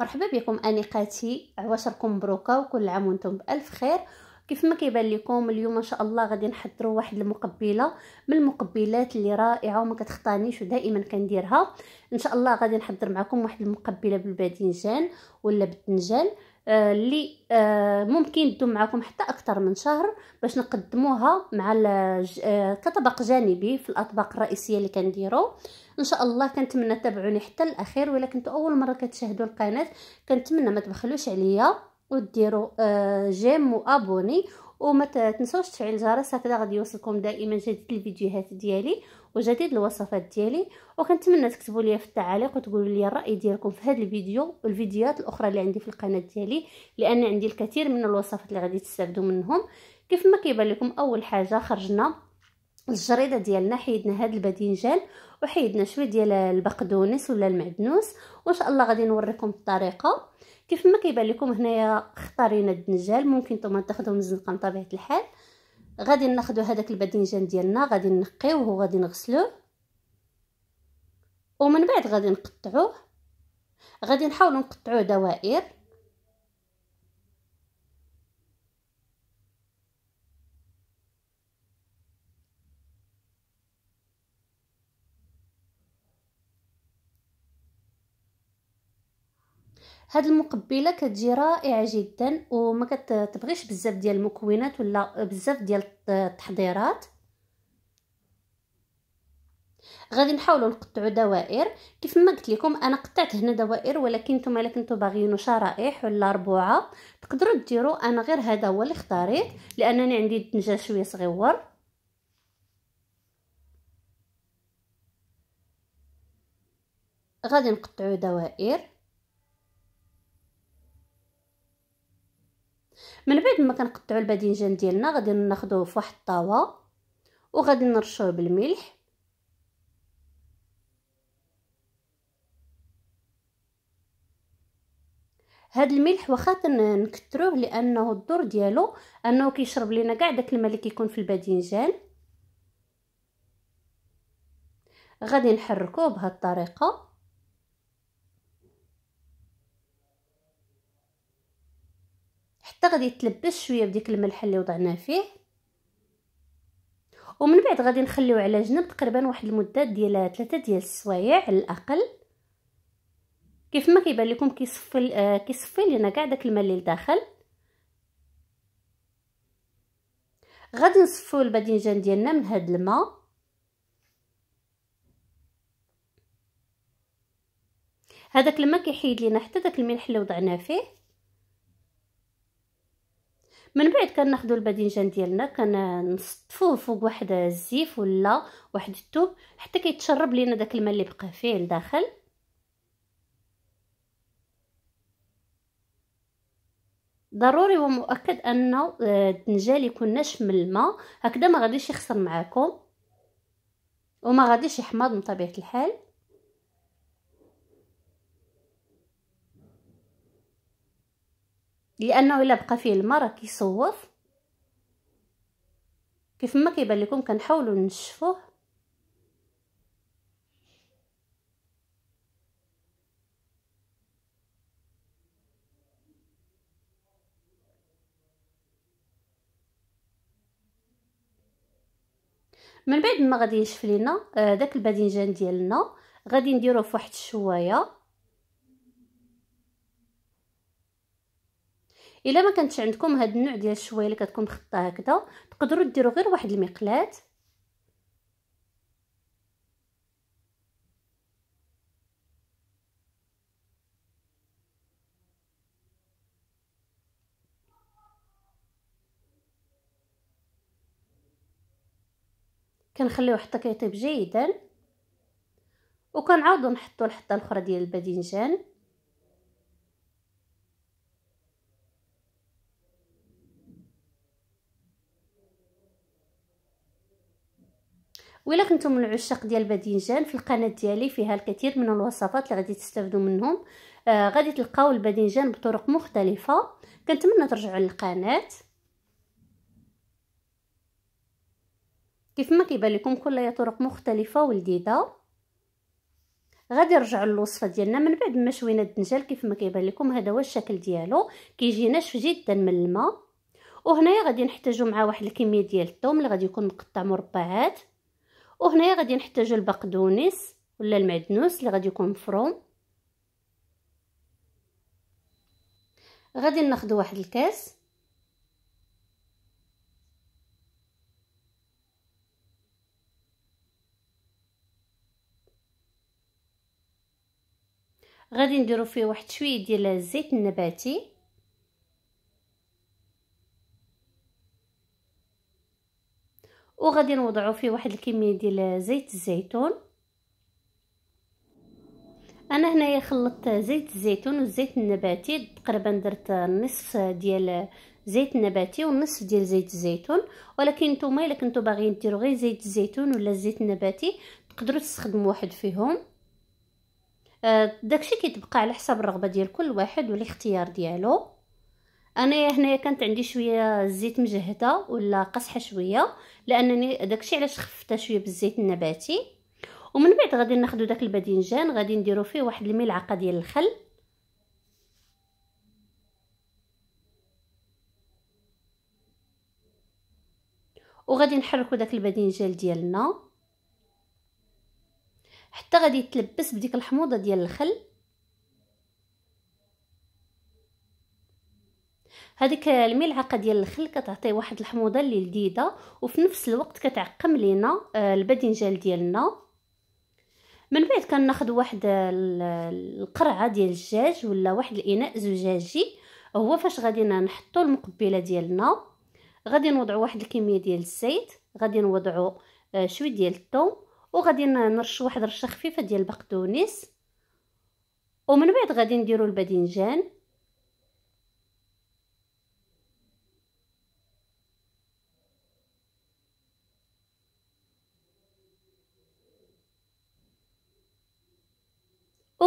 مرحبا بكم انيقاتي عواشركم مبروكه وكل عام وانتم بالف خير كيف ما كيبان لكم اليوم ان شاء الله غادي نحضروا واحد المقبله من المقبلات اللي رائعه وما كتخطانيش ودائما كنديرها ان شاء الله غادي نحضر معكم واحد المقبله بالباذنجان ولا بالدنجان آه، اللي آه، ممكن تدوم معكم حتى اكثر من شهر باش نقدموها مع آه، كطبق جانبي في الاطباق الرئيسيه اللي كنديرو ان شاء الله كنتمنى تتابعوني حتى الاخير ولا كنتو اول مره كتشاهدوا القناه كنتمنى ما تبخلوش عليا وديروا جيم وابوني وما تنسوش تفعيل الجرس هكذا غادي يوصلكم دائما جديد الفيديوهات ديالي وجديد الوصفات ديالي وكنتمنى تكتبوا لي في التعاليق وتقولوا لي الراي ديالكم في هذا الفيديو والفيديوهات الاخرى اللي عندي في القناه ديالي لان عندي الكثير من الوصفات اللي غادي تستافدوا منهم كيف ما كيبان لكم اول حاجه خرجنا الجريده ديالنا حيدنا هاد الباذنجان وحيدنا شويه ديال البقدونس ولا المعدنوس وان شاء الله غادي نوريكم الطريقه كيف ما كيبان لكم هنايا اختارينا الدنجال ممكن نتوما تاخذوه من الزنقه بطبيعه الحال غادي ناخذوا هذاك الباذنجان ديالنا غادي نقيوه وغادي نغسلوه ومن بعد غادي نقطعوه غادي نحاولوا نقطعوه دوائر هاد المقبله كتجي رائعه جدا وما كتبغيش بزاف ديال المكونات ولا بزاف ديال التحضيرات غادي نحاولوا نقطعوا دوائر كيف ما قلت لكم انا قطعت هنا دوائر ولكن نتوما الا كنتو باغيينو شرائح ولا ربوعه تقدروا ديروا انا غير هذا هو اللي اختاريت لانني عندي الدنجال شويه صغيور غادي نقطعوا دوائر من بعد ما كنقطعوا الباذنجان ديالنا غادي ناخذوه في واحد الطاوه وغادي نرشوه بالملح هاد الملح واخا نكثروه لانه الدور ديالو انه كيشرب لينا كاع داك الماء اللي كيكون في الباذنجان غادي نحركوه بهاد الطريقه حتى غادي يتلبس شويه بديك الملح اللي وضعناه فيه ومن بعد غادي نخليوه على جنب تقريبا واحد المده ديال 3 ديال السوايع على الاقل كيف ما كيبان لكم كيصفي آه كيصفي لينا كاع داك الماء اللي لداخل غادي نصفيو الباذنجان ديالنا من هاد الماء هذاك الماء كيحيد لينا حتى داك الملح اللي وضعناه فيه من بعد كناخذوا الباذنجان ديالنا كنصطفوه فوق واحد الزيف ولا واحد الثوب حتى كيتشرب لينا داك الماء اللي بقى فيه لداخل ضروري ومؤكد انه آه، الدنجال يكون ناشف من الماء هكذا ما غاديش يخسر معاكم وما غاديش يحمض من طبيعه الحال لانه الا بقى فيه الماء راه كيصوف كيف ما كيبان لكم كنحاولوا نشفوه من بعد ما غادي ينشف لينا آه، داك الباذنجان ديالنا غادي نديروه فواحد الشوايه الا ما كانتش عندكم هاد النوع ديال الشوايه اللي كتكون مخطاه هكذا تقدروا ديروا غير واحد المقلات كنخليوه حتى كيطيب جيدا وكنعاودو نحطو الحطه الاخرى ديال الباذنجان وإلا كنتم من العشاق ديال الباذنجان في القناه ديالي فيها الكثير من الوصفات اللي غادي تستافدوا منهم آه غادي تلقاو الباذنجان بطرق مختلفه كنتمنى ترجعوا للقناه كيف ما كيبان لكم كلها طرق مختلفه ولذيذه غادي نرجعوا للوصفه ديالنا من بعد ما شوينا الدنجال كيف ما كيبان لكم هذا هو الشكل ديالو كيجي ناشف جدا من الماء وهنايا غادي نحتاجو معاه واحد الكميه ديال الثوم اللي غادي يكون مقطع مربعات وهنايا غادي نحتاجو البقدونس ولا المعدنوس اللي غادي يكون مفروم غادي ناخذ واحد الكاس غادي نديرو فيه واحد شويه ديال الزيت النباتي وغادي نوضعو فيه واحد الكميه ديال زيت الزيتون انا هنايا خلطت زيت الزيتون والزيت النباتي تقريبا درت نصف ديال زيت النباتي والنصف ديال زيت الزيتون ولكن نتوما الا كنتو باغيين ديرو غير زيت الزيتون ولا الزيت النباتي تقدروا تستخدموا واحد فيهم آه، داكشي كيتبقى على حساب الرغبه ديال كل واحد والاختيار ديالو انا هنايا كانت عندي شويه الزيت مجهده ولا قصحه شويه لانني داكشي علاش خففتها شويه بالزيت النباتي ومن بعد غادي ناخذ داك الباذنجان غادي نديرو فيه واحد الملعقه ديال الخل وغادي نحركو داك الباذنجان ديالنا حتى غادي يتلبس بديك الحموضه ديال الخل هذيك الملعقه ديال الخل كتعطي واحد الحموضه اللي لذيذه وفي نفس الوقت كتعقم لينا آه، الباذنجان ديالنا من بعد كناخذ واحد القرعه ديال الدجاج ولا واحد الاناء زجاجي هو فاش غادي نحطو المقبله ديالنا غادي نوضعو واحد الكميه ديال الزيت غادي نوضعو آه، شويه ديال الثوم وغادي نرش واحد رشه خفيفه ديال البقدونس ومن بعد غادي نديرو الباذنجان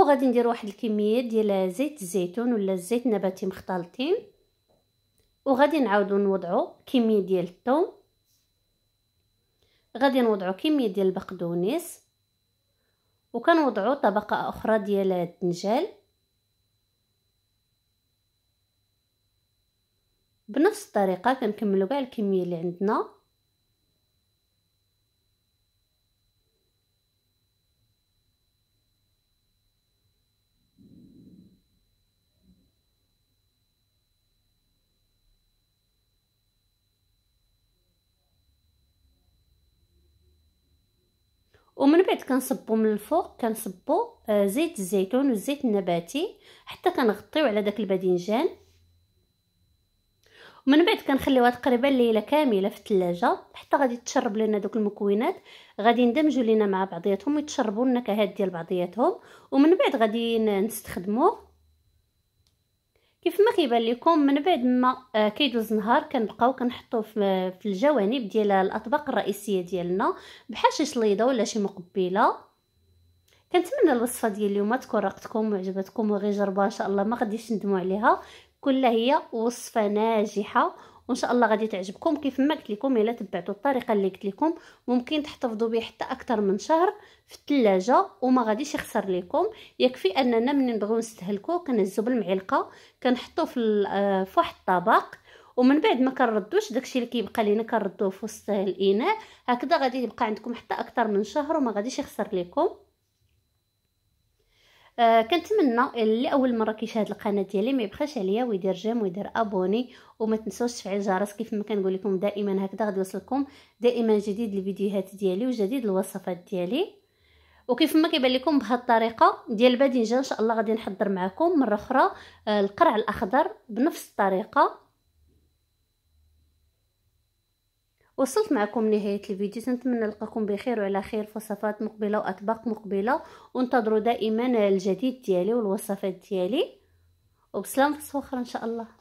وغادي ندير واحد الكميه ديال زيت الزيتون ولا الزيت نباتي مختلطين وغادي نعاودو نوضعو كميه ديال الثوم غادي نوضعو كميه ديال البقدونس وكنوضعو طبقه اخرى ديال الدنجال بنفس الطريقه كنكملو كاع الكميه اللي عندنا ومن بعد كنصبو من الفوق كنصبو آه، زيت الزيتون والزيت النباتي حتى كنغطيو على داك الباذنجان ومن بعد كنخليوها تقريبا ليله كامله في الثلاجه حتى غادي تشرب لنا دوك المكونات غادي يندمجوا لينا مع بعضياتهم ويتشربوا النكهات ديال بعضياتهم ومن بعد غادي نستخدموه كيف ما كيبان لكم من بعد ما آه، كيدوز نهار كنبقاو كنحطوه في الجوانب ديال الاطباق الرئيسيه ديالنا بحال شي شليضه ولا شي مقبله كنتمنى الوصفه ديال اليوم تكون راقتكم وعجبتكم وغير جربوها ان شاء الله ما غاديش ندموا عليها كلها هي وصفه ناجحه وان شاء الله غادي تعجبكم كيف ما قلت لكم الا تبعتوا الطريقه اللي قلت لكم ممكن تحتفظوا به حتى اكثر من شهر في الثلاجه وما غاديش يخسر لكم يكفي اننا منين نبغيو نستهلكو كنهزو بالمعلقه كنحطوه آه، في واحد الطبق ومن بعد ما كنردوش داكشي اللي كيبقى لينا كنردوه في وسط الاناء هكذا غادي يبقى عندكم حتى اكثر من شهر وما غاديش يخسر لكم آه كنتمنى اللي اول مره كيشاهد القناه ديالي ما يبخاش عليا ويدير جيم ويدير ابوني وما تنسوش تفعيل الجرس كيف ما كنقول لكم دائما هكذا غادي يوصلكم دائما جديد الفيديوهات ديالي وجديد الوصفات ديالي وكيف ما كيبان لكم بهذه الطريقه ديال الباذنجان ان شاء الله غادي نحضر معكم مره اخرى آه، القرع الاخضر بنفس الطريقه وصلت معكم نهاية الفيديو نتمنى نلقاكم بخير وعلى خير وصفات مقبلة وأطباق مقبلة وانتظروا دائما الجديد ديالي والوصفات ديالي وبسلام في الصخرة إن شاء الله